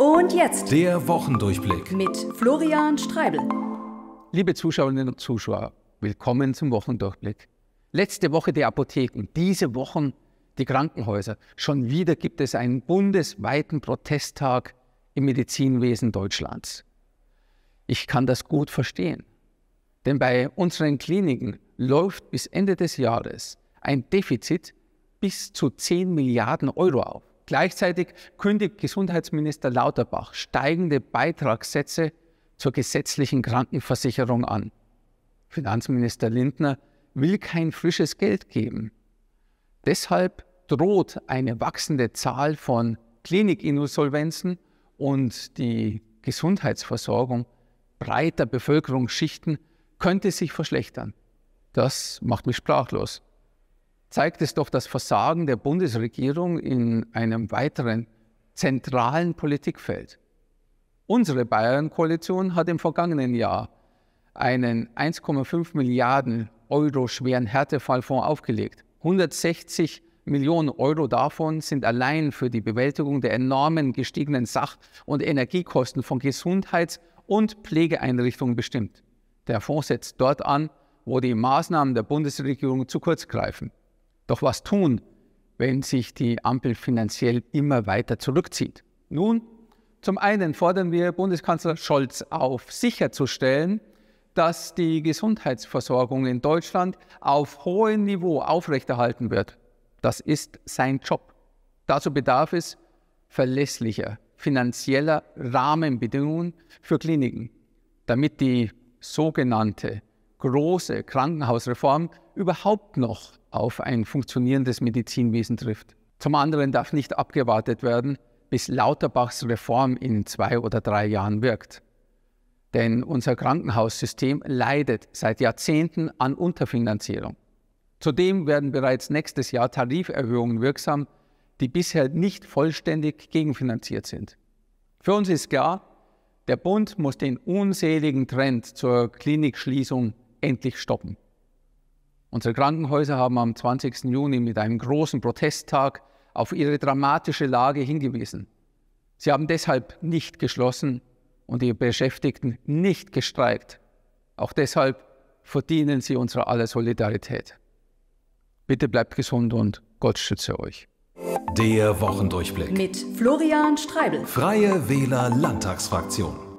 Und jetzt der Wochendurchblick mit Florian Streibel. Liebe Zuschauerinnen und Zuschauer, willkommen zum Wochendurchblick. Letzte Woche die Apotheken, diese Wochen die Krankenhäuser. Schon wieder gibt es einen bundesweiten Protesttag im Medizinwesen Deutschlands. Ich kann das gut verstehen, denn bei unseren Kliniken läuft bis Ende des Jahres ein Defizit bis zu 10 Milliarden Euro auf. Gleichzeitig kündigt Gesundheitsminister Lauterbach steigende Beitragssätze zur gesetzlichen Krankenversicherung an. Finanzminister Lindner will kein frisches Geld geben. Deshalb droht eine wachsende Zahl von Klinikinsolvenzen und die Gesundheitsversorgung breiter Bevölkerungsschichten könnte sich verschlechtern. Das macht mich sprachlos zeigt es doch das Versagen der Bundesregierung in einem weiteren zentralen Politikfeld. Unsere Bayern-Koalition hat im vergangenen Jahr einen 1,5 Milliarden Euro schweren Härtefallfonds aufgelegt. 160 Millionen Euro davon sind allein für die Bewältigung der enormen gestiegenen Sach- und Energiekosten von Gesundheits- und Pflegeeinrichtungen bestimmt. Der Fonds setzt dort an, wo die Maßnahmen der Bundesregierung zu kurz greifen doch was tun, wenn sich die Ampel finanziell immer weiter zurückzieht? Nun, zum einen fordern wir Bundeskanzler Scholz auf, sicherzustellen, dass die Gesundheitsversorgung in Deutschland auf hohem Niveau aufrechterhalten wird. Das ist sein Job. Dazu bedarf es verlässlicher finanzieller Rahmenbedingungen für Kliniken, damit die sogenannte große Krankenhausreform überhaupt noch auf ein funktionierendes Medizinwesen trifft. Zum anderen darf nicht abgewartet werden, bis Lauterbachs Reform in zwei oder drei Jahren wirkt. Denn unser Krankenhaussystem leidet seit Jahrzehnten an Unterfinanzierung. Zudem werden bereits nächstes Jahr Tariferhöhungen wirksam, die bisher nicht vollständig gegenfinanziert sind. Für uns ist klar, der Bund muss den unseligen Trend zur Klinikschließung endlich stoppen. Unsere Krankenhäuser haben am 20. Juni mit einem großen Protesttag auf ihre dramatische Lage hingewiesen. Sie haben deshalb nicht geschlossen und ihre Beschäftigten nicht gestreikt. Auch deshalb verdienen sie unsere aller Solidarität. Bitte bleibt gesund und Gott schütze euch. Der Wochendurchblick mit Florian Streibel, Freie Wähler Landtagsfraktion.